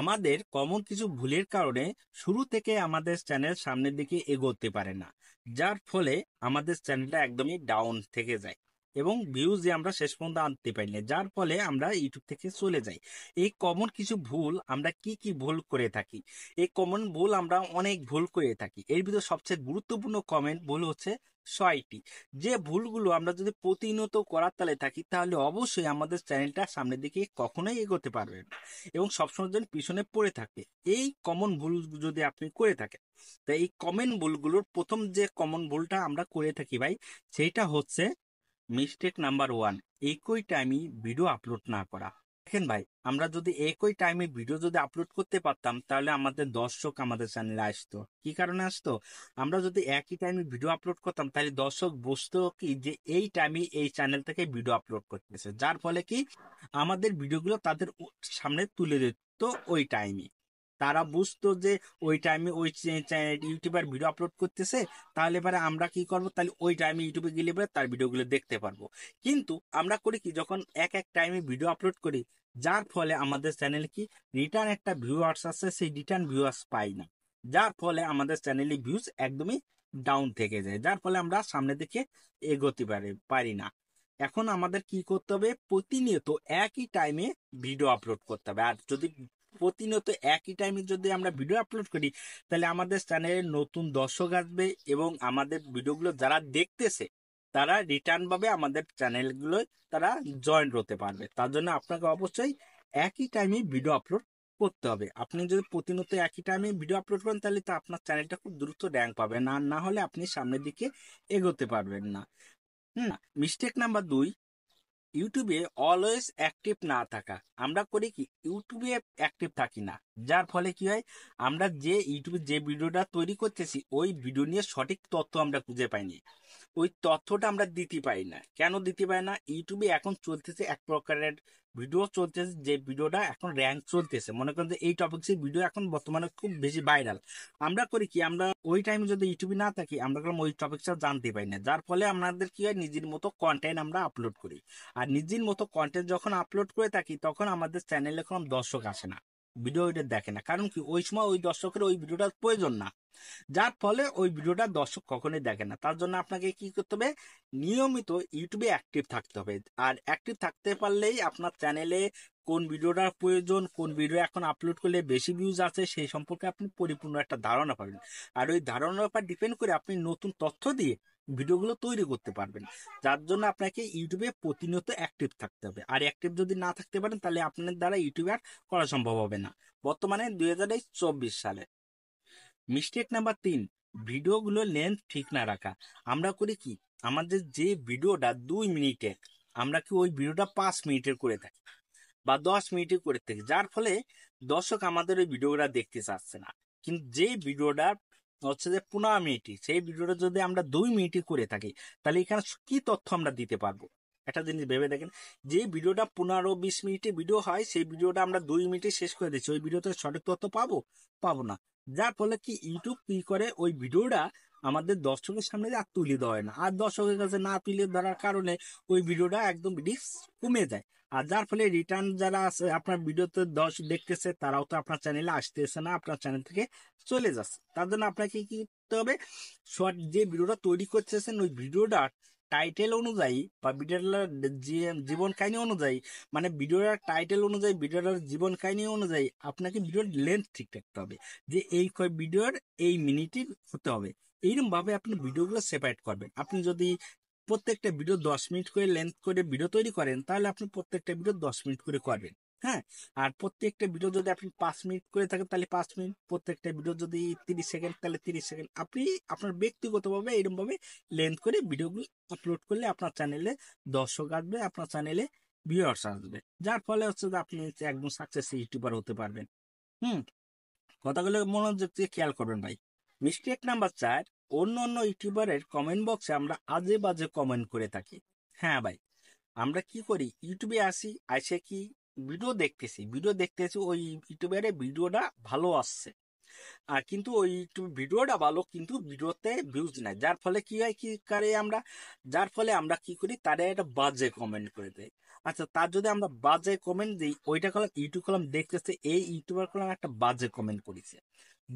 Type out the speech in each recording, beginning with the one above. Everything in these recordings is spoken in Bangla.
আমাদের কমন কিছু ভুলের কারণে শুরু থেকে আমাদের চ্যানেল সামনের দিকে এগোতে পারে না যার ফলে আমাদের চ্যানেলটা একদমই ডাউন থেকে যায় এবং ভিউজে আমরা শেষ পর্যন্ত আনতে পারি না যার ফলে আমরা ইউটিউব থেকে চলে যাই এই কমন কিছু ভুল আমরা কি কি ভুল করে থাকি এই কমন ভুল আমরা অনেক ভুল করে থাকি এর ভিতরে সবচেয়ে গুরুত্বপূর্ণ কমেন্ট ভুল হচ্ছে ছয়টি যে ভুলগুলো আমরা যদি প্রতিনিয়ত করার তালে থাকি তাহলে অবশ্যই আমাদের চ্যানেলটা সামনের দিকে কখনোই এগোতে পারবে না এবং সবসময় যেন পিছনে পড়ে থাকে এই কমন ভুল যদি আপনি করে থাকেন তাই এই কমন ভুলগুলোর প্রথম যে কমন ভুলটা আমরা করে থাকি ভাই সেইটা হচ্ছে মিস্টেক নাম্বার ওয়ান একই টাইমে ভিডিও আপলোড না করা দেখেন ভাই আমরা যদি একই টাইমে ভিডিও যদি আপলোড করতে পারতাম তাহলে আমাদের দর্শক আমাদের চ্যানেলে আসতো কি কারণে আসতো আমরা যদি একই টাইমে ভিডিও আপলোড করতাম তাহলে দর্শক বুঝতো কি যে এই টাইমে এই চ্যানেল থেকে ভিডিও আপলোড করতেছে যার ফলে কি আমাদের ভিডিওগুলো তাদের সামনে তুলে দিত ওই টাইমে তারা বুঝতো যে ওই টাইমে ওই ইউটিউবার ভিডিও আপলোড করতেছে তাহলে এবারে আমরা কি করব তাহলে ওই টাইমে ইউটিউবে গেলে এবারে তার ভিডিওগুলো দেখতে পারবো কিন্তু আমরা করি কি যখন এক এক টাইমে ভিডিও আপলোড করি যার ফলে আমাদের চ্যানেল কি রিটার্ন একটা ভিউয়ার্স আছে সেই রিটার্ন ভিউয়ার্স পাই না যার ফলে আমাদের চ্যানেলে ভিউজ একদমই ডাউন থেকে যায় যার ফলে আমরা সামনে দিকে এগোতে পারি পারি না এখন আমাদের কি করতে হবে প্রতিনিয়ত একই টাইমে ভিডিও আপলোড করতে হবে আর যদি প্রতিনিয়ত একই টাইমে যদি আমরা ভিডিও আপলোড করি তাহলে আমাদের চ্যানেলে নতুন দর্শক আসবে এবং আমাদের ভিডিওগুলো যারা দেখতেছে তারা রিটার্ন পাবে আমাদের চ্যানেলগুলো তারা জয়েন্ট হতে পারবে তার জন্য আপনাকে অবশ্যই একই টাইমে ভিডিও আপলোড করতে হবে আপনি যদি প্রতিনিয়ত একই টাইমে ভিডিও আপলোড করেন তাহলে তো আপনার চ্যানেলটা খুব দ্রুত র্যাঙ্ক পাবে না না হলে আপনি সামনের দিকে এগোতে পারবেন না হুম মিস্টেক নাম্বার দুই ইউটিউবে অলওয়েজ অ্যাক্টিভ না থাকা আমরা করি কি ইউটিউবে অ্যাক্টিভ থাকি না যার ফলে কি হয় আমরা যে ইউটিউবে যে ভিডিওটা তৈরি করতেছি ওই ভিডিও নিয়ে সঠিক তথ্য আমরা খুঁজে পাইনি ওই তথ্যটা আমরা দিতে পাই না কেন দিতে পাই না ইউটিউবে এখন চলতেছে এক প্রকারের ভিডিও চলতেছে যে ভিডিওটা এখন র্যাঙ্ক চলতেছে মনে করেন যে এই টপিক্সের ভিডিও এখন বর্তমানে খুব বেশি ভাইরাল আমরা করি কি আমরা ওই টাইমে যদি ইউটিউবে না থাকি আমরা কেমন ওই টপিক্সটা জানতে পারি না যার ফলে আমাদের কি হয় নিজের মতো কন্টেন্ট আমরা আপলোড করি আর নিজের মতো কন্টেন্ট যখন আপলোড করে থাকি তখন আমাদের চ্যানেলে কোনো দর্শক আসে না ভিডিওটা দেখে না কারণ কি ওই সময় ওই দর্শকের ওই ভিডিওটার প্রয়োজন না যার ফলে ওই ভিডিওটা দর্শক কখনোই দেখে না তার জন্য আপনাকে কি করতে হবে নিয়মিত ইউটিউবে অ্যাক্টিভ থাকতে হবে আর অ্যাক্টিভ থাকতে পারলেই আপনার চ্যানেলে কোন ভিডিওটার প্রয়োজন কোন ভিডিও এখন আপলোড করলে বেশি ভিউজ আছে সেই সম্পর্কে আপনি পরিপূর্ণ একটা ধারণা পাবেন আর ওই ধারণার উপর ডিপেন্ড করে আপনি নতুন তথ্য দিয়ে ভিডিওগুলো তৈরি করতে পারবেন যার জন্য আপনাকে ইউটিউবে প্রতিনিয়ত অ্যাক্টিভ থাকতে হবে আর অ্যাক্টিভ যদি না থাকতে পারেন তাহলে আপনার দ্বারা ইউটিউবে আর করা সম্ভব হবে না বর্তমানে দুই সালে মিস্টেক নাম্বার তিন ভিডিওগুলো লেন্থ ঠিক না রাখা আমরা করি কি আমাদের যে ভিডিওটা দুই মিনিটের আমরা কি ওই ভিডিওটা পাঁচ মিনিটের করে থাকি বা দশ মিনিটের করে থাকি যার ফলে দর্শক আমাদের ওই ভিডিওটা দেখতে চাচ্ছে না কিন্তু যে ভিডিওটার হচ্ছে যে পনেরো মিনিটই সেই ভিডিওটা যদি আমরা দুই মিনিটই করে থাকি তাহলে এখানে কি তথ্য আমরা দিতে পারবো একটা জিনিস ভেবে দেখেন যে ভিডিওটা পনেরো বিশ মিনিটে ভিডিও হয় সেই ভিডিওটা আমরা দুই মিনিটে শেষ করে দিচ্ছি ওই ভিডিওতে সঠিক তথ্য পাবো পাবো না যার ফলে কি ইউটিউব কি করে ওই ভিডিওটা আমাদের দর্শকের সামনে আর তুলে দেওয়া হয় না আর দর্শকের কাছে না তুলে ধরার কারণে ওই ভিডিওটা একদম রিস্ক কমে যায় আর যার ফলে রিটার্ন যারা আছে আপনার ভিডিওতে দশ দেখতেছে তারাও তো আপনার চ্যানেলে আসতেছে না আপনার চ্যানেল থেকে চলে যাচ্ছে তার জন্য আপনাকে কি করতে হবে শর্ট যে ভিডিওটা তৈরি করতেছেন ওই ভিডিওটা টাইটেল অনুযায়ী বা ভিডিওটার জীবন কাহিনী অনুযায়ী মানে ভিডিওটার টাইটেল অনুযায়ী ভিডিওটার জীবন কাহিনী অনুযায়ী আপনাকে ভিডিওর লেন্থ ঠিক রাখতে হবে যে এই ভিডিওর এই মিনিটের হতে হবে এইরকমভাবে আপনি ভিডিওগুলো সেপারেট করবেন আপনি যদি প্রত্যেকটা ভিডিও দশ মিনিট করে লেন্থ করে ভিডিও তৈরি করেন তাহলে আপনি প্রত্যেকটা ভিডিও দশ মিনিট করে করবেন হ্যাঁ আর প্রত্যেকটা ভিডিও যদি আপনি পাঁচ মিনিট করে থাকেন তাহলে পাঁচ মিনিট প্রত্যেকটা ভিডিও যদি তিরিশ সেকেন্ড তাহলে তিরিশ সেকেন্ড আপনি আপনার ব্যক্তিগতভাবে এরকমভাবে লেন্থ করে ভিডিওগুলো আপলোড করলে আপনার চ্যানেলে দর্শক আসবে আপনার চ্যানেলে ভিউয়ার্স আসবে যার ফলে হচ্ছে যে আপনি একদম সাকসেস ইউটিউবার হতে পারবেন হুম কথাগুলো মনোযোগ দিয়ে খেয়াল করবেন ভাই মিস্টেক নাম্বার চার অন্য অন্য ইউটিউবারের কমেন্ট বক্সে আমরা আজে বাজে কমেন্ট করে থাকি হ্যাঁ ভাই আমরা কি করি ইউটিউবে আসি আসে কি ভিডিও দেখতেছি ভিডিও দেখতেছি ওই ইউটিউবারে ভিডিওটা ভালো আসছে আর কিন্তু ওই ভিডিওটা ভালো কিন্তু ভিডিওতে ভিউজ নাই যার ফলে কি হয় কি করে আমরা যার ফলে আমরা কি করি তারে একটা বাজে কমেন্ট করে দেয় আচ্ছা তার যদি আমরা বাজে কমেন্ট দিই ওইটা কলাম ইউটিউব কলাম দেখতেছে এই ইউটিউবার কলাম একটা বাজে কমেন্ট করেছে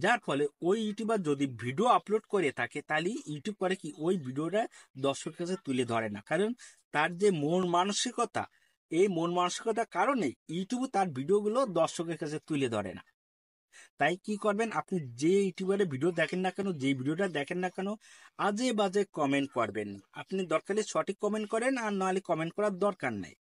যার ফলে ওই ইউটিউবার যদি ভিডিও আপলোড করে থাকে তাহলে ইউটিউব করে কি ওই ভিডিওটা দর্শকের কাছে তুলে ধরে না কারণ তার যে মন মানসিকতা এই মন মানসিকতার কারণে ইউটিউব তার ভিডিওগুলো দর্শকের কাছে তুলে ধরে না তাই কি করবেন আপনি যে ইউটিউবারে ভিডিও দেখেন না কেন যে ভিডিওটা দেখেন না কেন আজে বাজে কমেন্ট করবেন আপনি দরকারে সঠিক কমেন্ট করেন আর নাহলে কমেন্ট করার দরকার নেই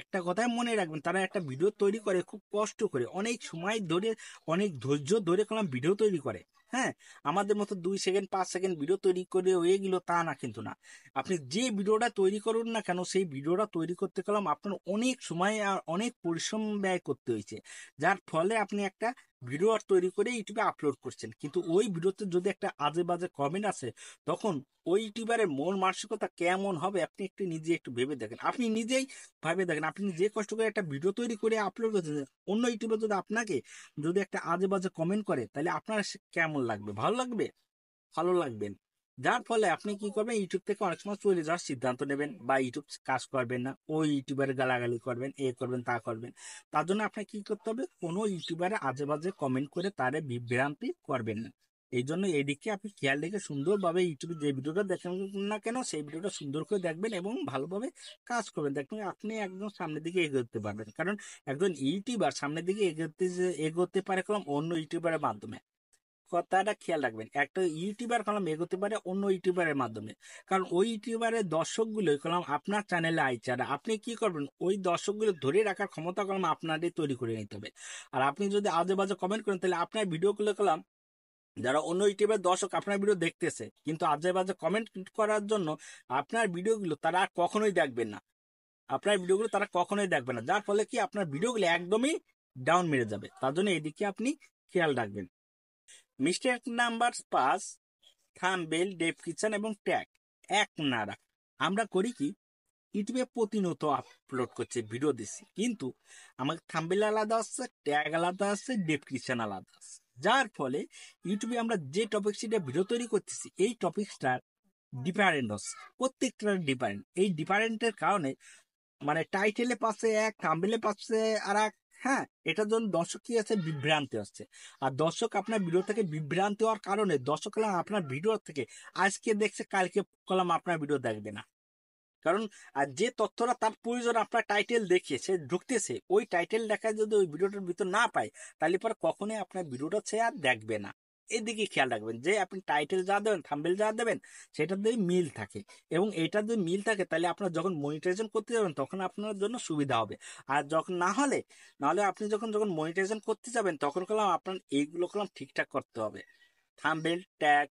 একটা কথাই মনে রাখবেন তারা একটা ভিডিও তৈরি করে খুব কষ্ট করে অনেক সময় ধরে অনেক ধৈর্য ধরে কলাম ভিডিও তৈরি করে হ্যাঁ আমাদের মতো দুই সেকেন্ড পাঁচ সেকেন্ড ভিডিও তৈরি করে হয়ে গেল তা না কিন্তু না আপনি যে ভিডিওটা তৈরি করুন না কেন সেই ভিডিওটা তৈরি করতে গেলাম আপনার অনেক সময় আর অনেক পরিশ্রম ব্যয় করতে হয়েছে যার ফলে আপনি একটা ভিডিও আর তৈরি করে ইউটিউবে আপলোড করছেন কিন্তু ওই ভিডিওতে যদি একটা আজে বাজে কমেন্ট আসে তখন ওই ইউটিউবারের মন মানসিকতা কেমন হবে আপনি একটু নিজে একটু ভেবে দেখেন আপনি নিজেই ভাবে দেখেন আপনি যে কষ্ট করে একটা ভিডিও তৈরি করে আপলোড করছেন অন্য ইউটিউবে যদি আপনাকে যদি একটা আজে বাজে কমেন্ট করে তাহলে আপনার কেমন লাগবে ভালো লাগবে ভালো লাগবেন যার ফলে আপনি কি করবেন ইউটিউব থেকে অনেক সময় চলে যাওয়ার সিদ্ধান্ত নেবেন বা ইউটিউব কাজ করবেন না ওই ইউটিউবারে গালাগালি করবেন এ করবেন তা করবেন তার জন্য আপনাকে কি করতে হবে কোনো ইউটিউবারে আজে বাজে কমেন্ট করে তারে বিভ্রান্তি করবেন না এই জন্য এদিকে আপনি খেয়াল রেখে সুন্দরভাবে ইউটিউবে যে ভিডিওটা দেখেন না কেন সেই ভিডিওটা সুন্দর করে দেখবেন এবং ভালোভাবে কাজ করবেন দেখবেন আপনি একদম সামনের দিকে এগোতে পারবেন কারণ একজন ইউটিউবার সামনের দিকে এগোতে এগোতে পারে কারণ অন্য ইউটিউবারের মাধ্যমে কথাটা খেয়াল রাখবেন একটা ইউটিউবার কলাম এগোতে পারে অন্য ইউটিউবারের মাধ্যমে কারণ ওই ইউটিউবারের দর্শকগুলো কলাম আপনার চ্যানেলে আর আপনি কি করবেন ওই দর্শকগুলো ধরে রাখার ক্ষমতা কলাম আপনারই তৈরি করে নিতে হবে আর আপনি যদি আজে বাজে কমেন্ট করেন তাহলে আপনার ভিডিওগুলো কলাম যারা অন্য ইউটিউবের দর্শক আপনার ভিডিও দেখতেছে কিন্তু আজে বাজে কমেন্ট করার জন্য আপনার ভিডিওগুলো তারা কখনোই দেখবেন না আপনার ভিডিওগুলো তারা কখনোই দেখবে না যার ফলে কি আপনার ভিডিওগুলো একদমই ডাউন মেরে যাবে তার জন্য এদিকে আপনি খেয়াল রাখবেন মিস্টেক নাম্বার পাঁচ থামবেল কিচেন এবং ট্যাগ এক না আমরা করি কি ইউটিউবে প্রতিনিয়ত আপলোড করছে ভিডিও দিচ্ছি কিন্তু আমার থাম্বেল আলাদা আসছে ট্যাগ আলাদা আসছে ডেপক্রিপশন আলাদা আসছে যার ফলে ইউটিউবে আমরা যে টপিক সেটা ভিডিও তৈরি করতেছি এই টপিকসটার ডিফারেন্ট হচ্ছে প্রত্যেকটার ডিফারেন্ট এই ডিফারেন্টের কারণে মানে টাইটেলে পাশে এক থাম্বেলে পাশে আর এক হ্যাঁ এটার জন্য দর্শক কি আছে বিভ্রান্তি হচ্ছে আর দর্শক আপনার ভিডিও থেকে বিভ্রান্তি হওয়ার কারণে দর্শকরা আপনার ভিডিও থেকে আজকে দেখছে কালকে কলাম আপনার ভিডিও দেখবে না কারণ আর যে তথ্যটা তার প্রয়োজন আপনার টাইটেল দেখে সে ঢুকতেছে ওই টাইটেল দেখায় যদি ওই ভিডিওটার ভিতর না পায় তাহলে পরে কখনোই আপনার ভিডিওটা সে আর দেখবে না এদিকে খেয়াল রাখবেন যে আপনি টাইটেল যা দেবেন থাম্বেল যা দেবেন সেটা যদি মিল থাকে এবং এটা যদি মিল থাকে তাহলে আপনার যখন মনিটাইজেশন করতে যাবেন তখন আপনার জন্য সুবিধা হবে আর যখন না হলে নাহলে আপনি যখন যখন মনিটাইজেশন করতে যাবেন তখন কলাম আপনার এইগুলো কলাম ঠিকঠাক করতে হবে থাম্বেল ট্যাগ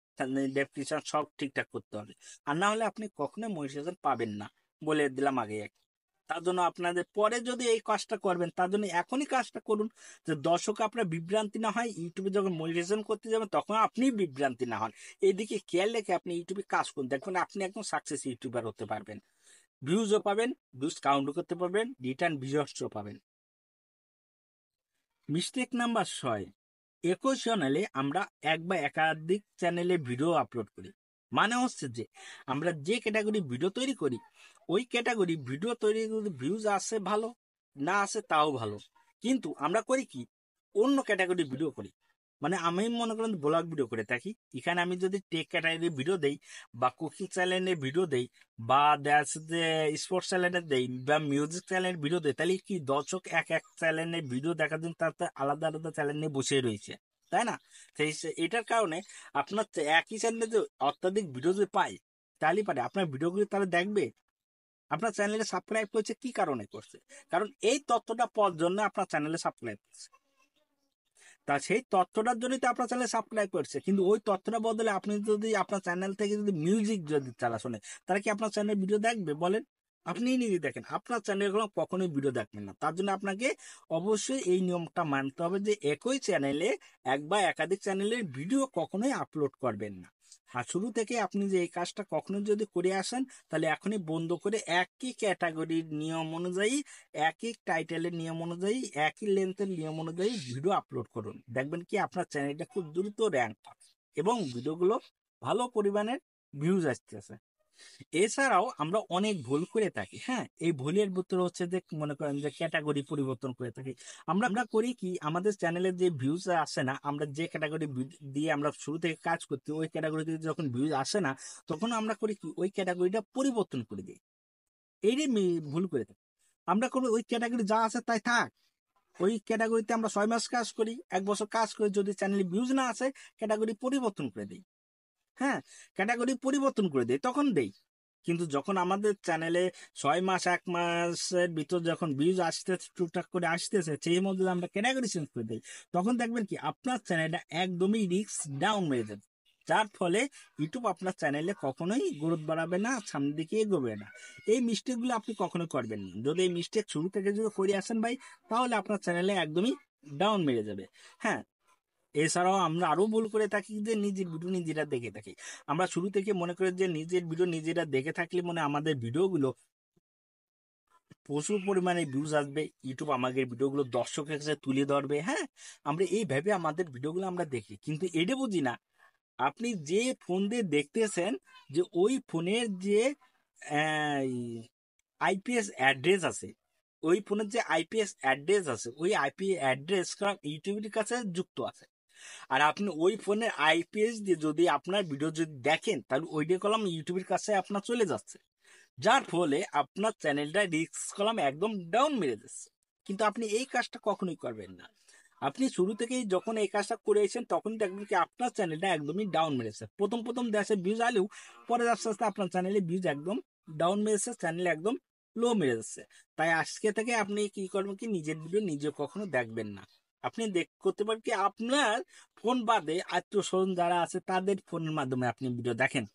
ডেফিনিশন সব ঠিকঠাক করতে হবে আর না হলে আপনি কখনোই মনিটাইজেশন পাবেন না বলে দিলাম আগে এক তার জন্য আপনাদের পরে যদি এই কাজটা করবেন তার জন্য এখনই কাজটা করুন যে দর্শক আপনার বিভ্রান্তি না হয় ইউটিউবে যখন মনিটাইজেশন করতে যাবেন তখন আপনি বিভ্রান্তি না হন এইদিকে খেয়াল রেখে আপনি ইউটিউবে কাজ করুন দেখবেন আপনি একদম সাকসেস ইউটিউবার হতে পারবেন ভিউজও পাবেন ভিউজ কাউন্ট করতে পারবেন রিটার্ন ভিউজও পাবেন মিস্টেক নাম্বার ছয় একই চ্যানেলে আমরা এক বা একাধিক চ্যানেলে ভিডিও আপলোড করি মানে হচ্ছে যে আমরা যে ক্যাটাগরি ভিডিও তৈরি করি ওই ক্যাটাগরি ভিডিও তৈরি ভিউজ আসে ভালো না আসে তাও ভালো কিন্তু আমরা করি কি অন্য ক্যাটাগরি ভিডিও করি মানে আমি মনে করেন ব্লগ ভিডিও করে থাকি এখানে আমি যদি টেক ক্যাটাগরি ভিডিও দেই বা কুকিং চ্যানেলে ভিডিও দেই বা যে স্পোর্টস চ্যানেলে দেই বা মিউজিক চ্যানেলের ভিডিও দেয় তাহলে কি দর্শক এক এক চ্যানেলে ভিডিও দেখার জন্য তার আলাদা আলাদা নিয়ে বসে রয়েছে তাই না সেই এটার কারণে আপনার একই চ্যানেলে যে অত্যাধিক ভিডিও যদি পাই তাহলে পারে আপনার ভিডিওগুলি তারা দেখবে আপনার চ্যানেলে সাবস্ক্রাইব করছে কি কারণে করছে কারণ এই তথ্যটা পাওয়ার জন্য আপনার চ্যানেলে সাবস্ক্রাইব করছে তা সেই তথ্যটার জন্যই তো আপনার চ্যানেল সাবস্ক্রাইব করছে কিন্তু ওই তথ্যটা বদলে আপনি যদি আপনার চ্যানেল থেকে যদি মিউজিক যদি তারা শোনে তারা কি আপনার চ্যানেল ভিডিও দেখবে বলেন আপনি নিজে দেখেন আপনার চ্যানেলগুলো কখনোই ভিডিও দেখবেন না তার জন্য আপনাকে অবশ্যই এই নিয়মটা মানতে হবে যে একই চ্যানেলে এক বা একাধিক চ্যানেলের ভিডিও কখনোই আপলোড করবেন না আর শুরু থেকে আপনি যে এই কাজটা কখনো যদি করে আসেন তাহলে এখনই বন্ধ করে একই ক্যাটাগরির নিয়ম অনুযায়ী একই টাইটেলের নিয়ম অনুযায়ী একই লেন্থের নিয়ম অনুযায়ী ভিডিও আপলোড করুন দেখবেন কি আপনার চ্যানেলটা খুব দ্রুত র্যাঙ্ক পাবে এবং ভিডিওগুলো ভালো পরিমাণের ভিউজ আসতেছে এছাড়াও আমরা অনেক ভুল করে থাকি হ্যাঁ এই ভুলের ভিতরে হচ্ছে যে মনে করেন যে ক্যাটাগরি পরিবর্তন করে থাকি আমরা আমরা করি কি আমাদের চ্যানেলের যে ভিউজ আসে না আমরা যে ক্যাটাগরি দিয়ে আমরা শুরু থেকে কাজ করতে ওই ক্যাটাগরিতে যখন ভিউজ আসে না তখন আমরা করি কি ওই ক্যাটাগরিটা পরিবর্তন করে দিই এইটাই ভুল করে থাকি আমরা করবো ওই ক্যাটাগরি যা আছে তাই থাক ওই ক্যাটাগরিতে আমরা ছয় মাস কাজ করি এক বছর কাজ করি যদি চ্যানেলে ভিউজ না আসে ক্যাটাগরি পরিবর্তন করে দিই হ্যাঁ ক্যাটাগরি পরিবর্তন করে দেয় তখন দেই কিন্তু যখন আমাদের চ্যানেলে ছয় মাস এক মাসের ভিতর যখন ভিউজ আসতে টুকটাক করে আসতেছে সেই মধ্যে আমরা ক্যাটাগরি চেঞ্জ করে দিই তখন দেখবেন কি আপনার চ্যানেলটা একদমই রিক্স ডাউন হয়ে যাবে যার ফলে ইউটিউব আপনার চ্যানেলে কখনোই গ্রোথ বাড়াবে না সামনের দিকে এগোবে না এই মিস্টেকগুলো আপনি কখনো করবেন না যদি এই মিস্টেক শুরু থেকে যদি করে আসেন ভাই তাহলে আপনার চ্যানেলে একদমই ডাউন মেরে যাবে হ্যাঁ এছাড়াও আমরা আরও ভুল করে থাকি যে নিজের ভিডিও নিজেরা দেখে থাকি আমরা শুরু থেকে মনে করি যে নিজের ভিডিও নিজেরা দেখে থাকলে মনে আমাদের ভিডিওগুলো প্রচুর পরিমাণে ভিউজ আসবে ইউটিউব আমাদের ভিডিওগুলো দর্শকের কাছে তুলে ধরবে হ্যাঁ আমরা এইভাবে আমাদের ভিডিওগুলো আমরা দেখি কিন্তু এটা বুঝি না আপনি যে ফোন দিয়ে দেখতেছেন যে ওই ফোনের যে আইপিএস অ্যাড্রেস আছে ওই ফোনের যে আইপিএস অ্যাড্রেস আছে ওই আইপি অ্যাড্রেস ইউটিউবের কাছে যুক্ত আছে আর আপনি ওই ফোনের আইপিএস দিয়ে যদি আপনার ভিডিও যদি দেখেন তাহলে ওইটা কলাম ইউটিউবের কাছে আপনার চলে যাচ্ছে যার ফলে আপনার চ্যানেলটা রিস্ক কলাম একদম ডাউন মেরে যাচ্ছে কিন্তু আপনি এই কাজটা কখনোই করবেন না আপনি শুরু থেকেই যখন এই কাজটা করেছেন তখনই দেখবেন কি আপনার চ্যানেলটা একদমই ডাউন মেরেছে প্রথম প্রথম দেশে ভিউজ আলেও পরে আস্তে আস্তে আপনার চ্যানেলে ভিউজ একদম ডাউন মেরেছে চ্যানেল একদম লো মেরে যাচ্ছে তাই আজকে থেকে আপনি কি করবেন কি নিজের ভিডিও নিজে কখনো দেখবেন না আপনি দেখ করতে পারেন কি আপনার ফোন বাদে আত্মীয় স্বজন যারা আছে তাদের ফোনের মাধ্যমে আপনি ভিডিও দেখেন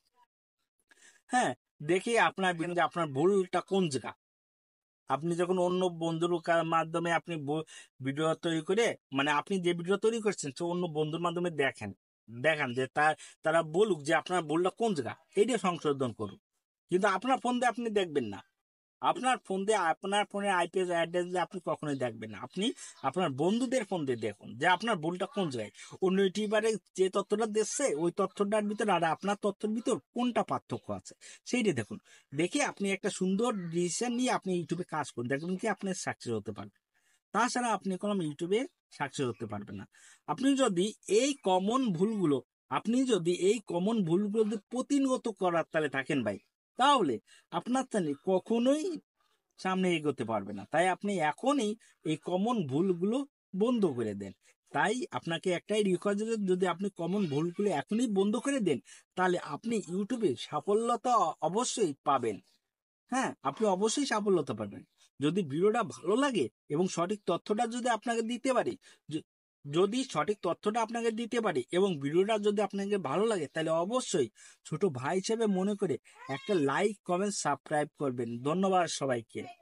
হ্যাঁ দেখে আপনার যে আপনার ভুলটা কোন জায়গা আপনি যখন অন্য বন্ধুর মাধ্যমে আপনি ভিডিও তৈরি করে মানে আপনি যে ভিডিও তৈরি করছেন সে অন্য বন্ধুর মাধ্যমে দেখেন দেখান যে তার তারা বলুক যে আপনার ভুলটা কোন জায়গা এইটা সংশোধন করুক কিন্তু আপনার ফোন দিয়ে আপনি দেখবেন না আপনার ফোন দিয়ে আপনার ফোনের আইপিএস অ্যাড্রেস দিয়ে আপনি কখনোই দেখবেন না আপনি আপনার বন্ধুদের ফোন দিয়ে দেখুন যে আপনার ভুলটা কোন জায়গায় অন্য ইউটিউবারে যে তথ্যটা দিচ্ছে ওই তথ্যটার ভিতর আর আপনার তথ্যের ভিতর কোনটা পার্থক্য আছে সেইটা দেখুন দেখে আপনি একটা সুন্দর ডিসিশন নিয়ে আপনি ইউটিউবে কাজ করুন দেখবেন কি আপনি সাকসেস হতে পারবেন তাছাড়া আপনি কোনো ইউটিউবে সাকসেস হতে পারবেন না আপনি যদি এই কমন ভুলগুলো আপনি যদি এই কমন ভুলগুলো প্রতিনিয়ত করার তাহলে থাকেন ভাই তাহলে আপনার তাহলে কখনোই সামনে এগোতে পারবে না তাই আপনি এখনই এই কমন ভুলগুলো বন্ধ করে দেন তাই আপনাকে একটাই রিকোয়েস্ট যদি আপনি কমন ভুলগুলো এখনই বন্ধ করে দেন তাহলে আপনি ইউটিউবে সাফল্যতা অবশ্যই পাবেন হ্যাঁ আপনি অবশ্যই সাফল্যতা পাবেন যদি ভিডিওটা ভালো লাগে এবং সঠিক তথ্যটা যদি আপনাকে দিতে পারি যদি সঠিক তথ্যটা আপনাকে দিতে পারি এবং ভিডিওটা যদি আপনাকে ভালো লাগে তাহলে অবশ্যই ছোট ভাই হিসেবে মনে করে একটা লাইক কমেন্ট সাবস্ক্রাইব করবেন ধন্যবাদ সবাইকে